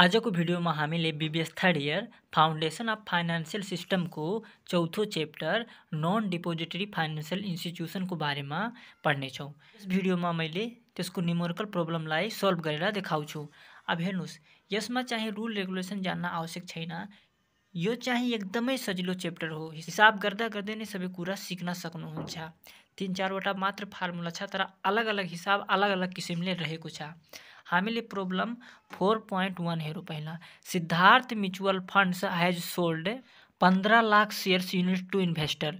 आजको भिडियोमा हामीले BBS third year foundation of financial सिस्टमको चौथो च्याप्टर नन डिपोजिटरी फाइनेन्सियल इन्स्टिट्युसनको बारेमा पढ्नेछौँ यस भिडियोमा मैले त्यसको न्युमोरिकल प्रब्लमलाई सल्भ गरेर देखाउँछु अब हेर्नुहोस् यसमा चाहिँ रुल रेगुलेसन जान्न आवश्यक छैन यो चाहिँ एकदमै सजिलो च्याप्टर हो हिसाब गर्दा गर्दै नै सबै कुरा सिक्न सक्नुहुन्छ चार वटा मात्र फार्मुला छ तर अलग अलग हिसाब अलग अलग किसिमले रहेको छ हामीले प्रब्लम फोर पॉइंट वन हेरौँ पहिला Siddharth mutual funds has sold पंद्रह lakh shares unit to investor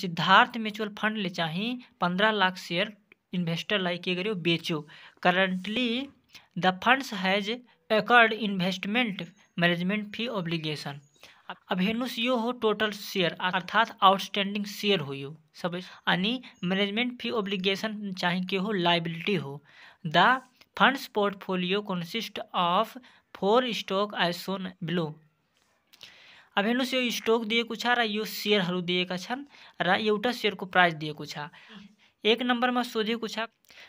Siddharth mutual fund ले चाहे पंद्रह लाख शेयर इन्वेस्टर लाई के करियो बेचो currently the funds has accrued investment management fee obligation अभेनुस यो हो टोटल शेयर अर्थात आउटस्टैंडिंग शेयर हो यो सब यानी मैनेजमेंट फी ऑब्लिगेशन चाहे के हो लाइबिलिटी हो the funds portfolio consist of four stock आई सोन बिलो अभेनुस यो स्टॉक दिए कुछ रहा यो शेयर हरु दिए कछन रहा एवटा शेयर को प्राइस दिए कुछ एक नंबर में सोधे कुछ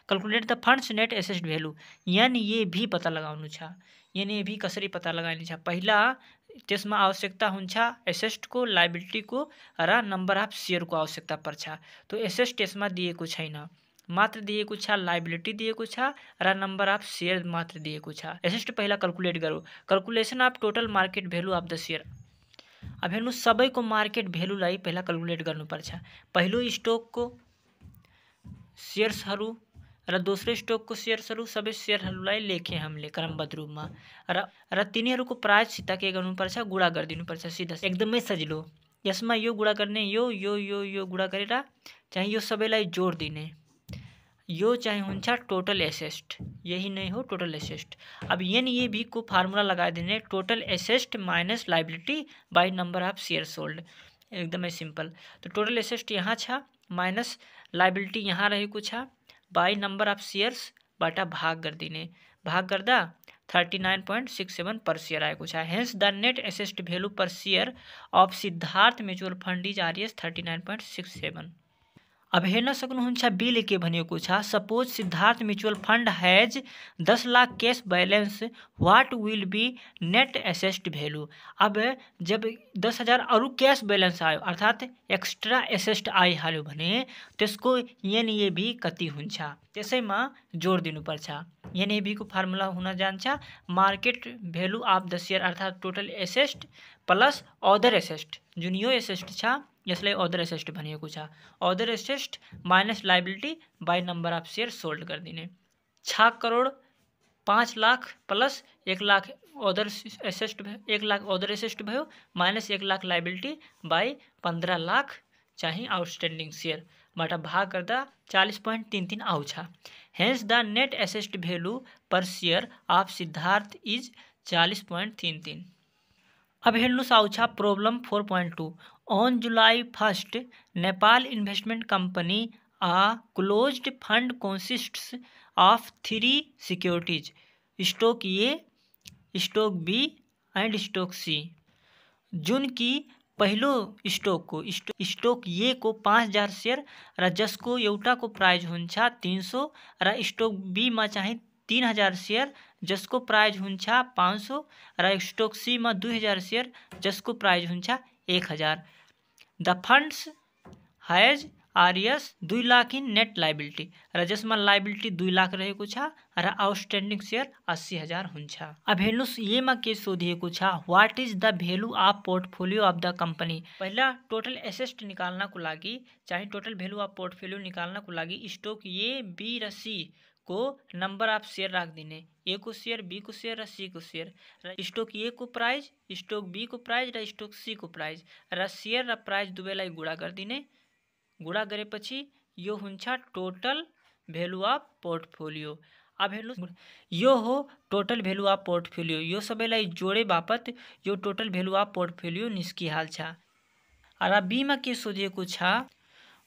calculate the funds net asset value यानी ये भी पता लगानु छा यानी ये भी कसरी पता लगानी छ पहला त्यसमा आवश्यकता हुन्छ एसेस्टको लाइबिलिटीको र नम्बर अफ सेयरको आवश्यकता पर्छ त्यो एसेस्ट त्यसमा दिएको छैन मात्र दिएको छ लाइबिलिटी दिएको छ र नम्बर अफ सेयर मात्र दिएको छ एसेस्ट पहिला कलकुलेट गरौँ calculation of total market value of the share अब हेर्नु सबैको मार्केट भ्यालुलाई पहिला कलकुलेट गर्नुपर्छ पहिलो स्टोकको सेयर्सहरू अर दूसरे स्टॉक को शेयर सरु सभी शेयर हलुलाई लेखे ले क्रमबद्ध रूप में र को प्राय सीता के गर्नुपर्छ गुडा पर्च सीधा एकदम सजिलो इसमें यो गुडा करने यो यो यो यो गुडा कर चाहे यो सब जोड दिने यो चाहे हो टोटल एसेस्ट यही नहीं हो टोटल एसेस्ट अब एन ये भी को लगा देने total asset minus liability by number of share sold एकदम सिंपल तो टोटल एसेस्ट यहाँ छा माइनस लाइबिलिटी यहाँ रहे छ बाई नंबर ऑफ शेयर्स बाटा भाग कर दीने भाग कर दा thirty nine point six seven per share आए कुछ hence the net asset value per share of Siddhartha mutual fund is R S thirty nine point six seven अब हेर्न सक्नुहुन्छ बिल के भनेको छ suppose Siddhartha mutual fund has दस lakh cash balance what will be net asset value अब जब दस हजार अरू क्यास ब्यालेन्स आयो अर्थात् एक्स्ट्रा एसेस्ट आइहाल्यो भने त्यसको एनएबी कति हुन्छ त्यसैमा जोड दिनुपर्छ एनएबीको फर्मुला हुन जान्छ market value of the share अर्थात् total asset plus other asset जुन यो एसेस्ट छ इसलिए ऑदर एसेस्ट बनिए पूछा other asset minus liability by number of share sold कर दिने छ करोड़ पाँच लाख प्लस एक लाख ऑदर एसेस्ट एक लाख ऑदर एसेस्ट भो माइनस एक लाख लाइबिलिटी बाई पंद्रह लाख चाहे आउटस्टैंडिंग शेयर बटा भाग करता चालीस पॉइंट तीन तीन आउछा hence the net asset value per share of Siddhartha is चालीस पॉइंट तीन तीन अब हेलनुस आउछा problem four point two on July first Nepal investment company a close fund consist of three securities stock A stock B and stock C जून की पहलो stock को स्टॉक ए को पाँच हजार शेयर को एवटा को प्राइज हो तीन सौ स्टॉक बी में चाहे तीन हजार शेयर जिसको प्राइज हो पाँच सौ स्टॉक सी में दुई हजार शेयर को प्राइज हो एक हजार द फन्ड्स हेज आरएस दुई लाख इन नेट लाइबिलिटी र जसमा लाइबिलिटी दुई लाख रहेको छ र आउटस्ट्यान्डिङ सेयर अस्सी हजार हुन्छ अब हेर्नुहोस् यमा के सोधिएको छ what is the value of portfolio of the company पहिला टोटल एसेस्ट निकाल्नको लागि चाहे टोटल भेल्यु अफ पोर्टफोलियो निकाल्नको लागि स्टोक ए बी र सी को नंबर आप शेयर रख देने ए को शेयर बी को शेयर सी को शेयर स्टॉक ए को प्राइज स्टॉक बी को प्राइज र स्टॉक सी को प्राइज र शेयर र प्राइज दुबईला गुड़ा कर दिने गुड़ा करे पी यो हुन्छा टोटल भेलू अफ पोर्टफोलियो आ भेलू यो हो टोटल भेलू अफ पोर्टफोलियो यो सबला जोडे बापत यो टोटल भेलू अफ पोर्टफोलियो निस्किहाल्छ र बीमा के सोधेको छ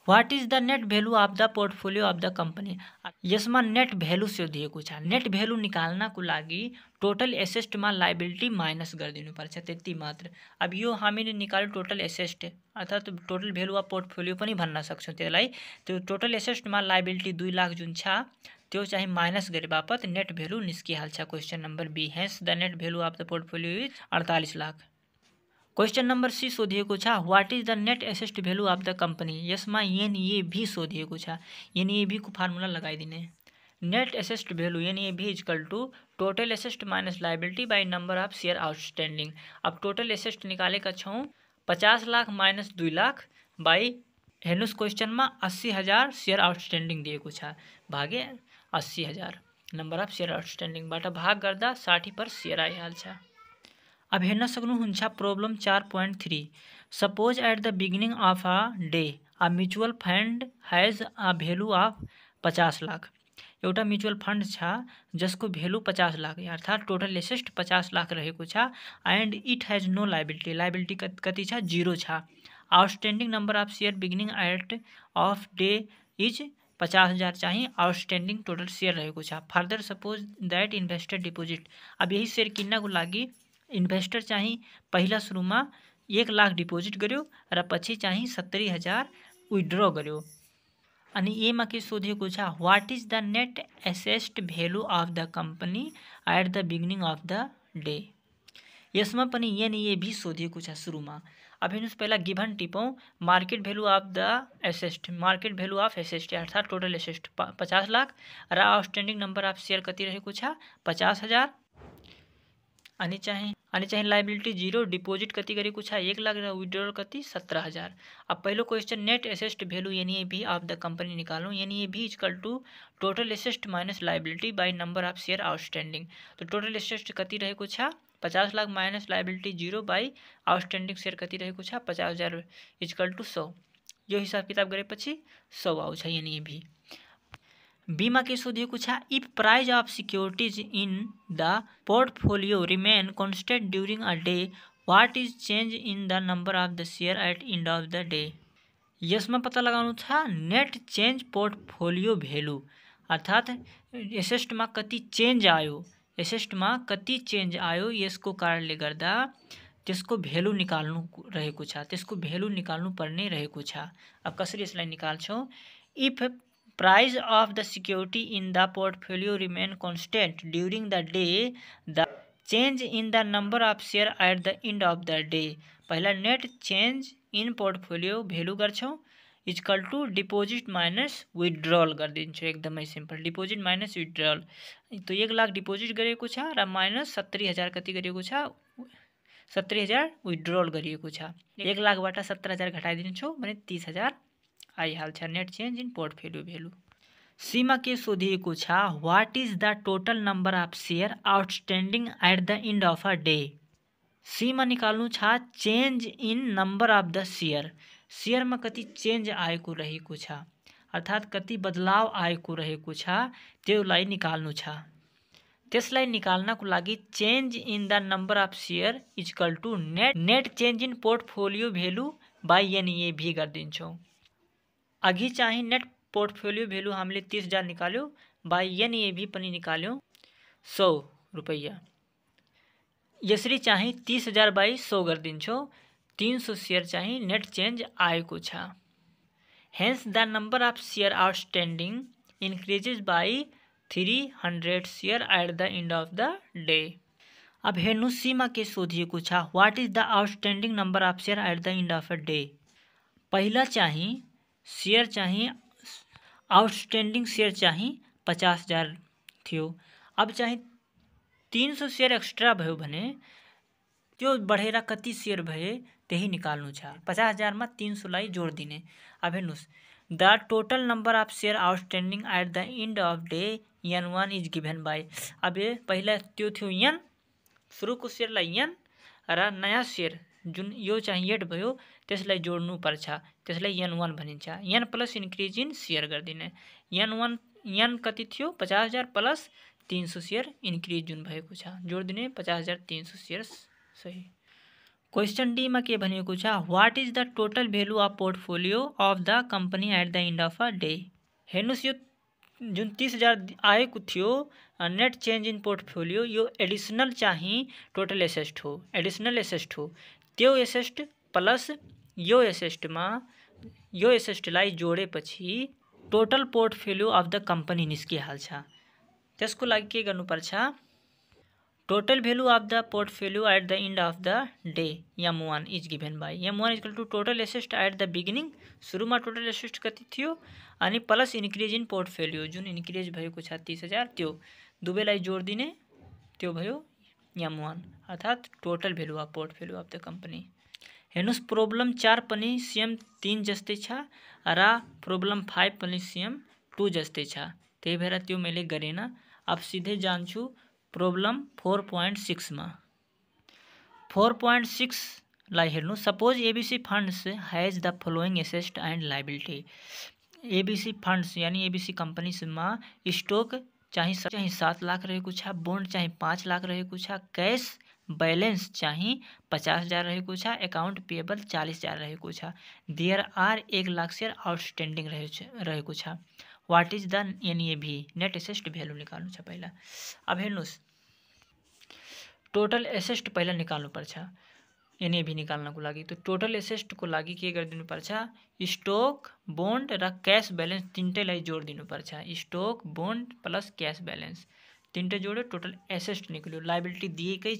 what is the net value of the portfolio of the company यसमा नेट से दिए कुछ है नेट निकालना को लागि टोटल में लाइबिलिटी माइनस कर गरिदिनुपर्छ तेती मात्र अब यो हमें निकाल्यो टोटल एसेस्ट तो टोटल वैल्यू अफ पोर्टफोलियो पनि भन्न सक्छौँ त्यसलाई त्यो टोटल में लाइबिलिटी दुई लाख जो छ त्यो माइनस करे बापत नेट भ्यालु हाल question number B hence the net value of the portfolio is अड़तालीस लाख क्वेश्चन नंबर सी सोधे what is the net asset value of the company यसमा एनएभी सोधिएको को फार्मूला लगाई दिने net asset value is equal to total asset minus liability by number of share outstanding अब total asset का छो पचास लाख माइनस दुई लाख बाई क्वेश्चन में अस्सी हजार सेयर आउटस्टैंडिंग दिएको भागे अस्सी हजार नंबर अफ सेयर आउटस्टैंडिंग भाग कर साठी पर सेयर आइहाल्छ अब हेन हुंछा प्रॉब्लम चार point three suppose at the beginning of a day a mutual fund has a value of पचास लाख एवटा म्यूचुअल फंड छा जिसको वैल्यू पचास लाख अर्थात टोटल लेसेस्ट पचास लाख रहे and it has no liability liability कति जीरो छा outstanding number of share beginning at of day is पचास हज़ार चाहिए आउटस्टैंडिंग टोटल शेयर रहे further suppose that invested deposit अब यही शेयर किन्ना को लगी इन्वेस्टर चाहे पहला सुरू में एक लाख डिपोजिट गयो रि चाह सत्तरी हज़ार विथड्रॉ गयो अं में सोधे what is the net asset value of the company at the beginning of the day इसमें यानी ए भी सोधे सुरू में अब हेन पे गिभन टिपौ market value of the asset market value of asset अर्थात टोटल एसेस्ट पचास लाख रहा नंबर अफ सेयर कति रहे पचास हज़ार आनी चाहिए आनी चाहिए लाइबिलिटी जीरो डिपोजिट कति करी कुछ है एक लाख विड्रॉल कति सत्रह हज़ार अब पहले क्वेश्चन नेट एसेस्ट वैल्यू यानी भी ऑफ द कंपनी निकालू यानी ये भी equal to total asset minus liability by number of share outstanding तो टोटल एसेस्ट कति रहे कुछ है पचास lakh minus liability zero by outstanding share कति रहे कुछ है पचास हज़ार इजकल टू सौ जो हिसाब किताब करे पची सौ आऊ यानी भी बीमा की सोध if price of securities in the portfolio remain constant during a day what is change in the number of the share at end of the day इसमें पता लगन था नेट पोर्टफोलिओ पोर्टफोलियो अर्थात एसेस्ट में कति चेंज आयो assets में कति चेंज आयो इस कारण गर्दा भेलू निकाल निकाल्नु रहेको छ त्यसको निकाल्नु पर्ने रहेको छ अब कसरी यसलाई निकाल्छौँ if price of the security in the portfolio remain constant during the day the change in the number of share at the end of the day पहला net change in portfolio value गर्छौँ equal to deposit minus withdrawal गरिदिन्छु एकदमै simple deposit minus withdrawal त एक lakh deposit गरिएको छ र minus सत्तरी हजार कति गरिएको छ सत्तरी हजार विथड्रल गरिएको छ एक लाखबाट सत्र हजार घटाइदिन्छु भने तिस हजार आई हाल net change in portfolio value सीमा के सोधी पूछा what is the total number of share outstanding at the end of a day सीमा निकालू छा change in number of the share share में कति चेन्ज आएको रहे छ अर्थात् कति बदलाव आएको रहे छ त्यसलाई निकाल्नु छ त्यसलाई निकाल्नको लागि change in the number of share equal to net net change in portfolio value by N A V कर गरिदिन्छौँ अभी चाहे नेट पोर्टफोलियो वैल्यू हमले तीस हज़ार निकालो बाई एन ए भी पनी निकालो सौ रुपया यसरी चाहे तीस हजार बाई सौ छो तीन सौ सेयर चाहे नेट चेन्ज को छा hence the number of share outstanding increases by three hundred share at the end of the day अब हेर्नु सीमा के को छा what is the outstanding number of share at the end of a day पहला चाहिए शेयर चाहिए outstanding share चाहिए पचास हज़ार थियो अब चाहे तीन सौ शेयर एक्स्ट्रा भयो बने त्यो बढ़ेरा कति सेयर ते ही निकाल्नु छ पचास तीन सौ लाई जोड दिने अब हेर्नुहोस् the total number of share outstanding at the end of day N one is given by अब पहले त्यो थियो यन को शेयर लाइन र नया सेयर जुन यो चाहे एड भो त्यसलाई जोड़न त्यसलाई N one by N plus increase in share दिने एन वन एन कति थियो पचास हजार प्लस तीन सौ सेयर इन्क्रिज जो जोड़ दिने पचास हजार तीन सौ सेयर सही क्वेश्चन डी में के भनिएको छ is the total value of portfolio of the company at the end of a day हेन ये जो तीस हजार आयोग थियो नेट चेंज इन पोर्टफोलिओ यो एडिशनल चाहिए टोटल एसेस्ट हो एडिशनल एसेस्ट हो त्यो एसेस्ट प्लस यो एसेस्टमा यो एसेस्टलाई जोडेपछि total portfolio of the company निस्किहाल्छ त्यसको लागि के गर्नुपर्छ total value of the portfolio at the end of the day M one is given by M one equal to total asset at the beginning सुरुमा टोटल एसेस्ट कति थियो अनि plus increase in portfolio जुन increase भएको छ तिस हजार त्यो दुवैलाई जोडिदिने त्यो भयो एम वन अर्थात total value of portfolio of the company हेनुस प्रॉब्लम चार पनि सीएम तीन जस्ते छा अरा प्रॉब्लम फाइभ पनि सीएम टू जस्ते छा ते भेरा त्यो मैले गरेन अब जान जान्छु प्रॉब्लम फोर सिक्स में फोर सिक्स लाई हेनु suppose ABC funds has the following asset and liability ABC funds यानि एबिसी में स्टोक चाहे चाहे सात लाख रहे कुछ है हाँ, बॉन्ड चाहे पाँच लाख रहे कुछ है कैश बैलेंस चाहे पचास हज़ार रहे कुछ है अकाउंट पेबल चालीस हज़ार रहे कुछ है देयर आर एक लाख शेयर आउटस्टैंडिंग रहे रहे कुछ है what is the N A V net asset value निकालू पहला अब हेनुस टोटल एसेस्ट पहले निकालू पर एनए भी निकालना को लगी तो टोटल एसेस्ट को लगी के कर दिन स्टोक बोन्ड र कैश बैलेंस तीनटे जोड़ दून पर्च stock bond plus cash balance तीनटे जोड़े टोटल एसेस्ट निकलो लाइबिलिटी दिए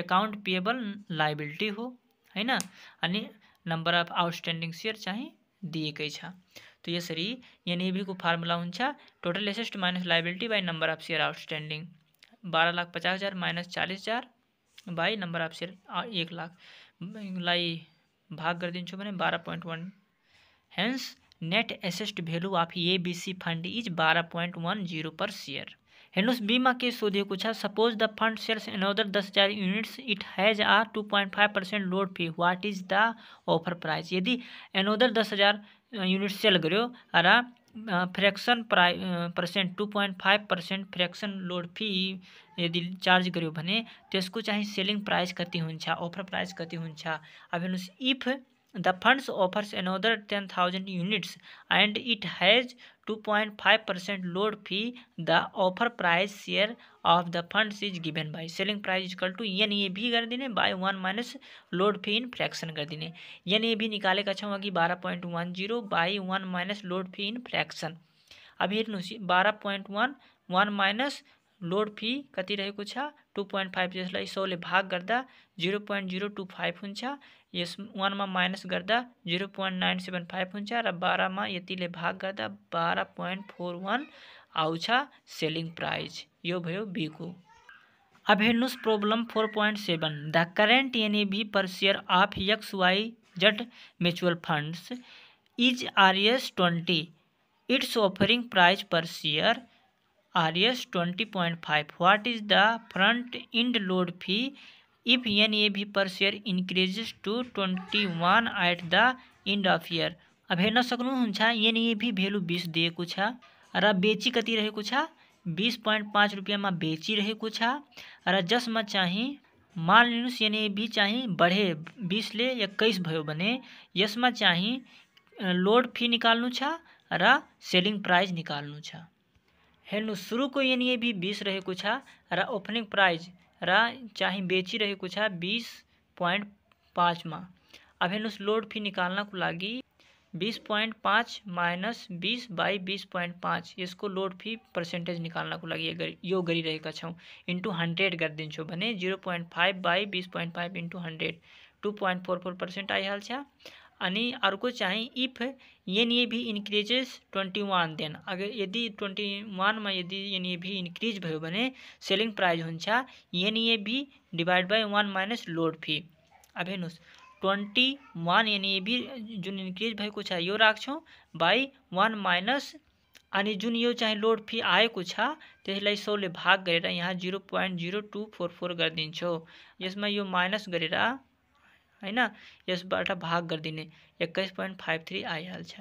एकाउंट पेएबल लाइबिलिटी हो है ना यानी नंबर अफ आउटस्टैंडिंग शेयर चाहे दिए तो इसी एन यसरी को फार्मूला हो total asset minus liability by number of share outstanding बारह लाख पचास हज़ार माइनस चालीस हज़ार बाई नंबर अफ सेयर एक लाख लाई भाग कर भने बाह्र point one hence net asset value of C fund is बारह point one zero per share हेनो बीमा के कुछ है suppose the fund sells another दस हजार units it has a two point five percent load fee what is the offer price यदि another दस हजार यूनिट सेल करो र फ्रैक्शन प्राइ percent two point five percent fraction load fee यदि charge गयो भने त्यसको चाहिँ सेलिंग प्राइस कति हुन्छ प्राइस कति हुन्छ अब हेर्नुहोस् if the funds offers another ten thousand units and it has two point five percent load fee the offer price share of the funds is given by selling price equal to N A V कर देने by one minus load fee in fraction कर देने N A भी निकाले का अच्छा होगा कि बारह point one zero by one minus load fee in fraction अभी हेन बारह point one one minus load fee कति रहेको छ टु पोइन्ट फाइभ यसलाई सौले भाग गर्दा zero point zero two five हुन्छ यस वानमा माइनस गर्दा zero point nine seven five हुन्छ र बाह्रमा यतिले भाग गर्दा बाह्र पोइन्ट फोर वान आउँछ सेलिङ प्राइस यो भयो बीको अब हेर्नुहोस् problem four point seven the current NAV per share of X Y Z mutual funds is R S twenty its offering price per share R S twenty point five what is the front end load fee if N A V per share increases to twenty one at the end of year हेन सक्नुहुन्छ N A भी value बीस देखा र बेची कति रहेको बीस बिस पोइन्ट रुपया में बेची छ र में चाहिँ मान ए एनएबी चाहिँ बढे ले इक्कीस भो बने इसमें चाहिँ लोड फी निकाल्नु र प्राइस निकाल्नु हेनु शुरू को यानी भी बीस रहे कुछ र ओपनिंग प्राइज रा चाहे बेची रहे कुछ बीस पॉइंट पाँच माँ अब हेनु लोड फी निकालना को लागी बीस पॉइंट पाँच माइनस बीस बाई बीस पॉइंट पाँच इसको लोड फी परसेंटेज निकालना को लगी यो गरी रहे कछूँ इंटू हंड्रेड कर दिन छो बने जीरो पॉइंट फाइव बाई बीस point five into hundred two point four four percent आई हाल छा अनि अर्को चाहे इफ एन ए भी इन्क्रिजेस ट्वेंटी वन देन अगर यदि ट्वेंटी वन में यदि एन ए भी इंक्रीज भो selling price price N A V divide by one minus load fee अब हेनो twenty one N A V जो इन्क्रिज भएको रख बाई वन माइनस अनि जो यो चाहे लोड फी आएको छ त्यसलाई सौले भाग कर यहाँ zero point zero two four four कर दौ इसमें यह माइनस करें होइन यसबाट भाग दिने इक्कीस पॉइंट फाइव थ्री आइहाल्छ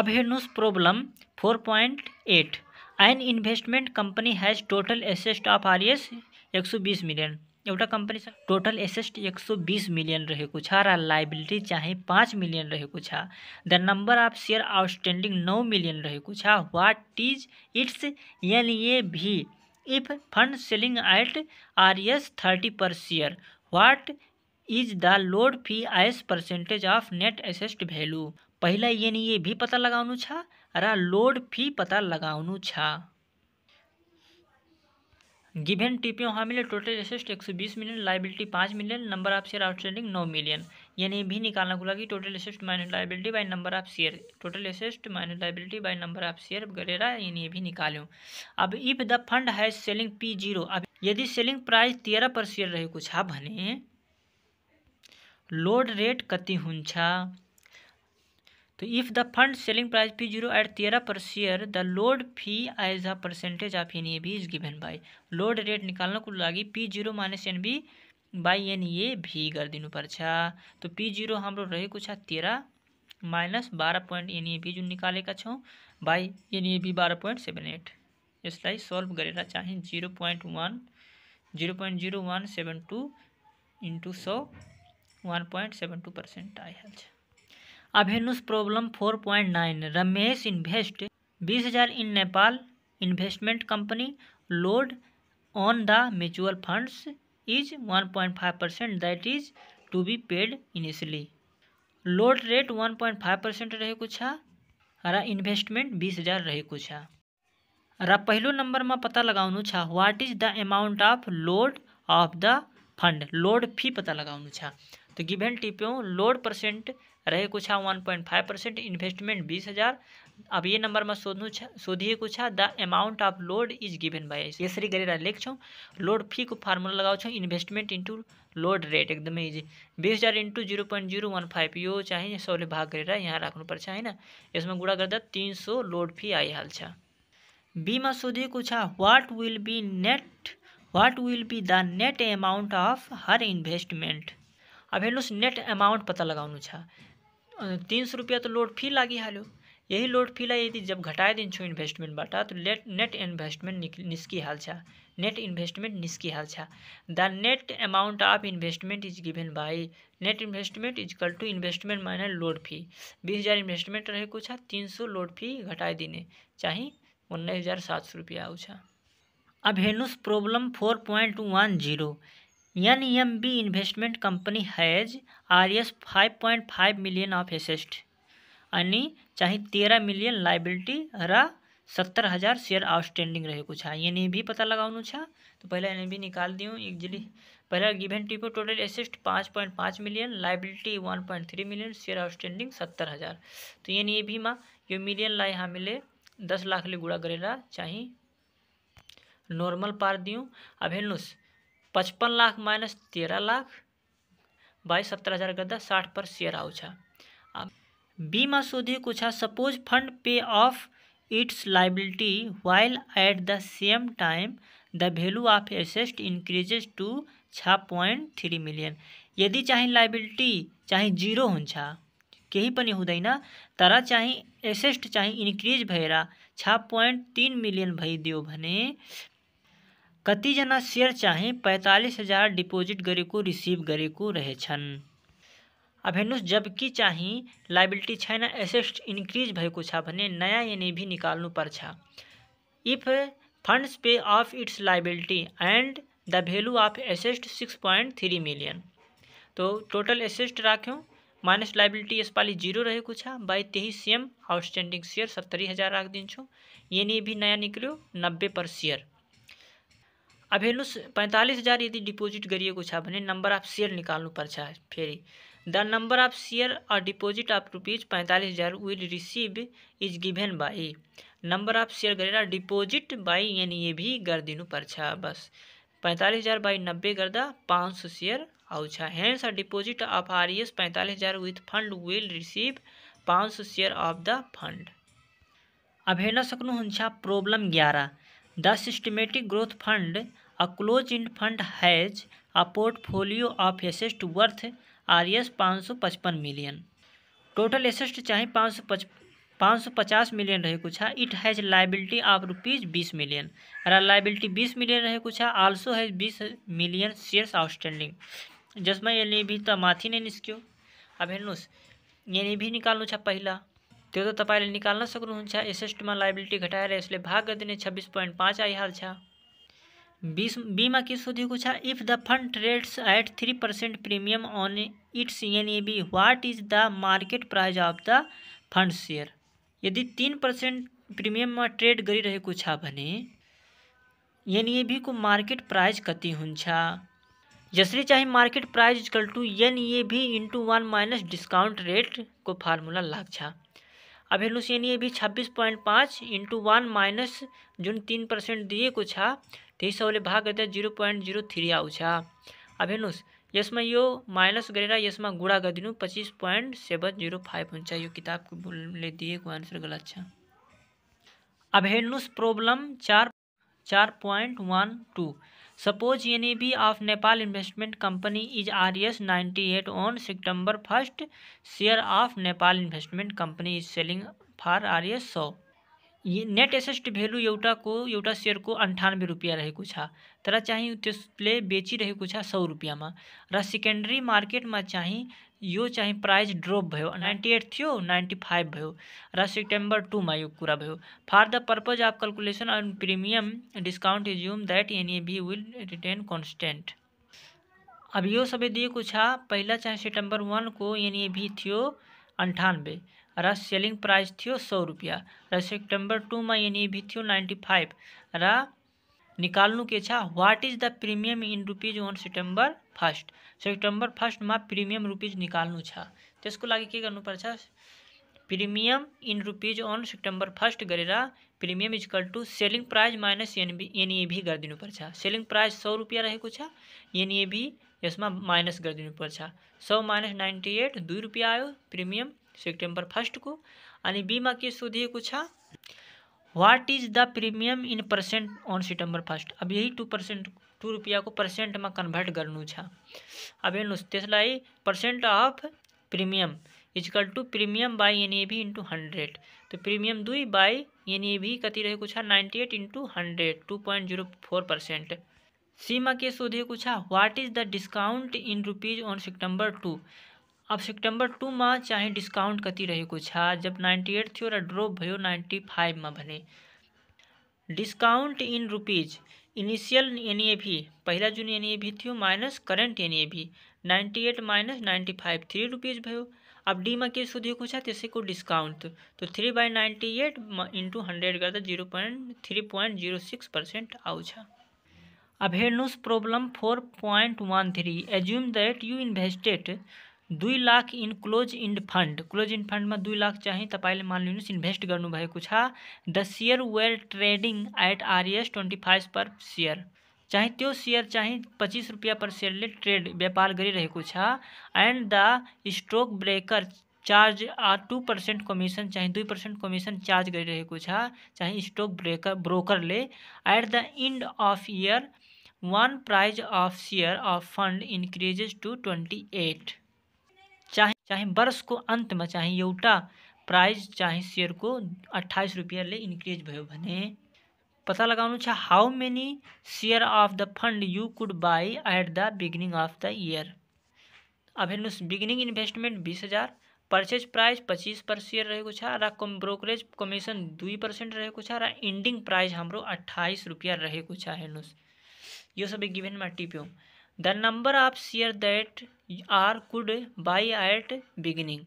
अब हेर्नुहोस् problem four point eight an investment company has total asset of S एक सौ बीस मिलियन एउटा कंपनी से टोटल एसेस्ट एक सौ बीस मिलियन रहे छ र लाइबिलिटी चाहे पाँच मिलियन रहे the number of share outstanding नौ मिलियन रहे what is its A V if fund selling at R S thirty per share what is the load fee as percentage of net asset पहला ये नहीं ये भी पता लगाउनु छ लोड फी पता लगाउनु छ गिभेन टिप्यौँ मिले टोटल एसेस्ट एक सौ बीस मिलियन लाइबिलिटी पाँच million number of share outstanding नौ मिलियन यानी भी निकालना को लगी total asset minus liability by number of share total asset minus liability by number of share वगैरह यानी भी निकालूँ अब if the fund has selling P zero अब यदि सेलिंग प्राइस तेरह पर शेयर रहे कुछ हाँ भने लोड रेट कति तो if the fund selling price P zero at तेरह per share the load fee as a percentage of N A B is given by load rate निकालने को लगी P zero minus N B by N A V कर दिनु perch तो P zero लोग रहे कुछ तेरह माइनस एन ए एनएबी जो निकाले छौँ बाई बी बारह पॉइंट सेभेन एट इस सल्व कर चाहिँ zero point one zero point zero one seven two into सौ one point seven two percent आयल है अभेनुस problem four point nine Ramesh invest बीस हजार in Nepal investment company load on the mutual funds is one point five percent that is to be paid initially load rate one point five percent रहे कुछ र investment बीस हजार रहे कुछ र पहलो number में पता लगन छ what is the amount of load of the fund load fee पता लगन छ तो गिवन टिप्यो लोड परसेंट रहे कुछ one point five percent investment बीस हज़ार अब ये नंबर में शोधू शोधिए कुछ the amount of load is given by ये सरी गरेर लिख छो लोड फी को फार्मूला लगाओ छो इन्वेस्टमेंट इंटू लोड रेट एकदम इजी बीस हज़ार into zero point zero one five यो चाहिए सौले भाग गरेर यहाँ राख्नुपर्छ होइन इसमें गुडा कर दीन सौ लोड फी आइहाल्छ बीमा सोधिएको छ what will be net what will be the net amount of her investment अब नेट एमाउंट पता लगन छ सौ रुपया तो लोड फी लगी हाल यही लोड फीलाई यदि जब इन्वेस्टमेंट बा तो लेट नेट निस्की हाल छ नेट हाल छ the net amount of investment is given by net investment is equal to investment minus load fee बीस हजार इन्वेस्टमेंट रहेको छ तीन सौ लोड फी दिने चाहे उन्नीस हजार सात सौ रुपया आउँछ अब हेनुस problem four point one zero N M B investment company has R S five point five million of asset यानी चाहे तेरह मिलियन लाइबिलिटी रहा सत्तर हज़ार शेयर आउटस्टैंडिंग रहे कुछ है हाँ, यानी भी पता लगाऊ छा तो पहले एन भी निकाल दी हूँ एक्चुअली पहला गिवन टी पर टोटल एसेस्ट पाँच पॉइंट पाँच million liability one point three million share outstanding सत्तर हज़ार तो यानी ये भी माँ ये मिलियन लाई हाँ मिले दस लाख ले गुड़ा करेला चाहे नॉर्मल पार दियूँ अब हेनुस पचपन लाख माइनस तेरह लाख बाईस सत्तर हजार कर साठ पर सेयर आऊँ बीमा सोधी कुछ suppose fund pay off its liability while at the same time the value of asset increases to छ पॉइंट थ्री मिलियन यदि चाहे लाइबिलिटी चाहे जीरो हो कहीं होतेन तर चाहे एसेस्ट चाहे इंक्रीज भैर छ पॉइंट तीन मिलियन भैदियों कति जना शेयर चाहे पैंतालीस हजार डिपोजिट गरेको रिसिभ रहे रहेछन् अब हेर्नुहोस् जबकि चाह लाइबिलिटी छाइना एसेट्स इन्क्रिज नया एन ए भी निकालू पर्च if funds pay of its liability and the value of asset six point three million तो टोटल एसेस्ट राख्यौँ माइनस लाइबिलिटी पाली जीरो रहे कुछ बाई त्यही सेम आउटस्टैंडिंग शेयर सत्तरी हजार राखिदिन्छौँ भी नया निकलो नब्बे पर शेयर अभेलुस पैंतालीस हज़ार यदि डिपोजिट करिए कुछ नंबर ऑफ आप शेयर निकालू पर्चा फेरी द नंबर ऑफ शेयर और डिपोजिट ऑफ रुपीज पैंतालीस हज़ार will receive is given by number of share कर डिपोजिट बाई यानी ये भी कर दिनू पर्चा बस पैंतालीस हज़ार बाई नब्बे दा पाँच सौ शेयर आउछा हैंस डिपोजिट ऑफ आर एस पैंतालीस हज़ार विथ फंड विल रिसीव पाँच सौ शेयर ऑफ द फंड अब हेना ना सकनू हंसा प्रॉब्लम ग्यारह systematic growth fund a close end fund has a portfolio of asset worth R S पाँच सौ पचपन मिलियन टोटल एसेस्ट चाहे पाँच सौ पच पाँच सौ पचास मिलियन रहे कुछ है it has liability of rupees बीस मिलियन अरे लाइबिलिटी बीस मिलियन रहे कुछ है आल्सो हैज़ बीस मिलियन शेयर्स आउटस्टैंडिंग जिसमें ये भी तो माथी नहीं निस्क्यो अब हेनुस ये भी निकालू छा पहला तो तैयार तपाईँले निकाल्न सक्नुहुन्छ में लाइबिलिटी घटाएर इसलिए भाग कर गरिदिने छब्बिस पोइन्ट पाँच आइहाल्छ बी बीमा के सोधे if the fund trades at three percent premium on its NAV what is the market price of the fund share यदि तीन पर्सेंट प्रीमियम में ट्रेड एन ए बी को मार्केट प्राइज कति हुन्छ चाहे market price equal A B into one minus rate को formula लाग्छ अभेलुसियनिए भी छब्बीस पॉइंट पाँच इंटू वन माइनस जो तीन परसेंट दिए कुछ ती सौले भाग करते जीरो पॉइंट जीरो थ्री आउँछ अभेलुस इसमें यो माइनस गरेर इसमें गुडा कर दिन गरिदिनु पच्चिस पोइन्ट सेभेन जिरो फाइभ किताब को बोलने दिए को आंसर गलत छ अब हेर्नुहोस् प्रब्लम चार चार point one two suppose N E B of Nepal investment company is R S ninety eight on September first share of Nepal investment company is selling for R S सौ नेट एसेस्ट वैल्यू एउटा को एउटा share को अंठानबे रुपया रहे कुछ तर चाहे त्यसले बेची रहे कुछ सौ रुपया में र सेकेंडरी मार्केट में चाहिए यो चाहे प्राइज ड्रप भो नाइन्टी एट थी नाइन्टी फाइव भो र टू में यह कुछ भो for the purpose of calculation on premium discount assume that N A B will retain constant अब यह सब दिएको छ चाहे सेप्टेम्बर को एन ए बी थी अंठानबे रेलिंग प्राइस थी सौ रुपया र सेप्टेम्बर में एन ए बी थी नाइन्टी फाइव र निकाल्नु के छ what is the premium in rupees on September first September फर्स्टमा प्रिमियम रुपिज निकाल्नु छ त्यसको लागि के गर्नुपर्छ premium in rupees on September first गरेर premium is equal to selling price minus NB NAV गरिदिनुपर्छ सेलिङ प्राइस सौ रुपियाँ रहेको छ एनइएभी e यसमा माइनस गरिदिनुपर्छ सौ माइनस नाइन्टी एट दुई रुपियाँ आयो प्रिमियम सेप्टेम्बर फर्स्टको अनि बीमा के सोधिएको छ what is the premium in percent on September first अब यही टू परसेंट टू रुपया को परसेंट में कन्वर्ट करूँ अब हेनो तेसलाई percent of premium is equal to premium by N A V into hundred तो प्रीमियम दुई बाई एन ए भी कति रहे ninety eight into hundred two point zero four percent सीमा के सोधे कुछ what is the discount in rupees on September two अब September two में चाहे डिस्काउंट कति रहे जब नाइन्टी एट थी ड्रप ड्रॉप भो नाइन्टी फाइव में भने discount in rupees initial N A V पहला जून एन ए भी minus current N A V ninety eight minus ninety five three rupees भो अब डी में के सोधे कुछ को डिस्काउंट तो three by ninety eight into hundred कर zero point three point zero six percent आब अब हेर्नुहोस् four point one three assume that you invested दुई lakh in close end fund close fund में दुई लाख चाहिँ तपाईँले मान लिनुहोस् इन्वेस्ट कर the share were trading at R S twenty five per share चाहे तो सियर चाहे पच्चीस रुपया पर सेयरले ट्रेड व्यापार कर and the stock breaker charge two percent commission चाहे दुई पर्सेंट कमीशन चार्ज कर चाहे स्टोक ब्रेकर ब्रोकर ब्रोकरले at the end of year one price of share of fund increases to twenty eight चाहे वर्ष को अंत में चाहे एवटा प्राइस चाहे शेयर को अट्ठाइस रुपया ले इन्क्रीज भयो पता लगन how many share of the fund you could buy at the beginning of the year अब हेन बिगिनिंग इन्वेस्टमेंट बीस हजार पर्चेज प्राइस पच्चीस पर सेयर रहे कम ब्रोकरेज कमीशन दुई पर्सेंट रहेको इंडिंग प्राइज हम प्राइस रुपया अठाइस हेनो यह सब गिवेन में सबै the number of share that are could buy at beginning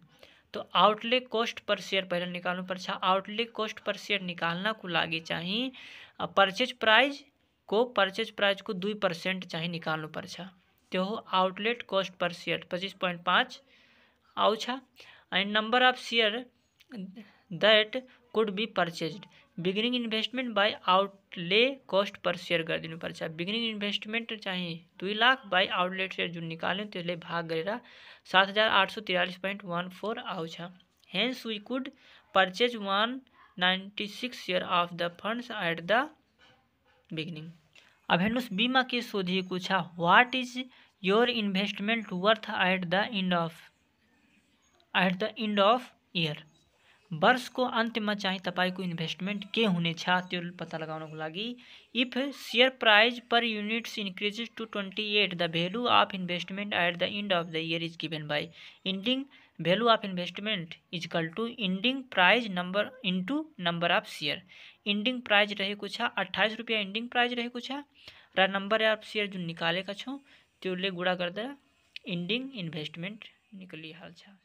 तो आउटले कॉस्ट पर शेयर पहले निकालू पर अच्छा आउटले कॉस्ट पर शेयर निकालना को लागे चाहिए परचेज प्राइज को परचेज प्राइज को दुई परसेंट चाहिए निकालू पर अच्छा तो आउटलेट कॉस्ट पर शेयर पच्चीस पॉइंट पाँच आउ छा and number of share that could be purchase beginning investment by outlay cost per share कर दिनु पर्छ अच्छा, बिगिनिंग इन्वेस्टमेंट चाहे दुई लाख बाई आउटलेट सेयर जो निकाल्यौँ त्यसले तो भाग कर सात हजार आठ सौ तिरालीस पॉइंट वन फोर आउँछ hence we could purchase one ninety six share of the funds at the beginning अब हेर्नुहोस् बीमा के सोधी छ what is your investment worth at the end of at the end of year वर्ष को में चाहे तप को इन्वेस्टमेंट के तो पता पत्ता को लगी if share price per units increases to twenty at the value of investment at the end of the year is given by ending value of is equal to ending price number into number of share ending price रहे अट्ठाइस रुपया ending price रहे number of share जो निकालेका छौँ त्यसले गुडा investment निकली हाल छा